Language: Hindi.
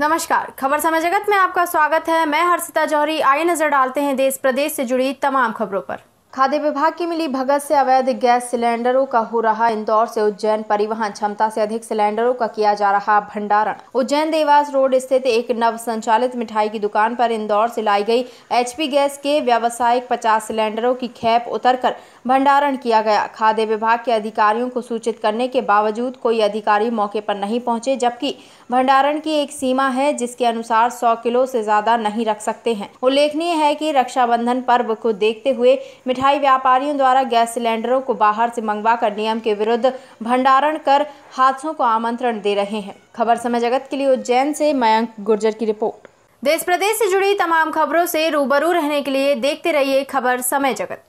नमस्कार खबर समय जगत में आपका स्वागत है मैं हर्षिता जौहरी आई नजर डालते हैं देश प्रदेश से जुड़ी तमाम खबरों पर खाद्य विभाग की मिली भगत से अवैध गैस सिलेंडरों का हो रहा इंदौर से उज्जैन परिवहन क्षमता से अधिक सिलेंडरों का किया जा रहा भंडारण उज्जैन देवास रोड स्थित एक नव संचालित मिठाई की दुकान पर इंदौर से लाई गई एचपी गैस के व्यावसायिक 50 सिलेंडरों की खेप उतरकर भंडारण किया गया खाद्य विभाग के अधिकारियों को सूचित करने के बावजूद कोई अधिकारी मौके पर नहीं पहुंचे जबकि भंडारण की एक सीमा है जिसके अनुसार सौ किलो से ज्यादा नहीं रख सकते हैं उल्लेखनीय है की रक्षाबंधन पर्व को देखते हुए मिठाई व्यापारियों द्वारा गैस सिलेंडरों को बाहर से मंगवाकर नियम के विरुद्ध भंडारण कर हादसों को आमंत्रण दे रहे हैं खबर समय जगत के लिए उज्जैन से मयंक गुर्जर की रिपोर्ट देश प्रदेश से जुड़ी तमाम खबरों से रूबरू रहने के लिए देखते रहिए खबर समय जगत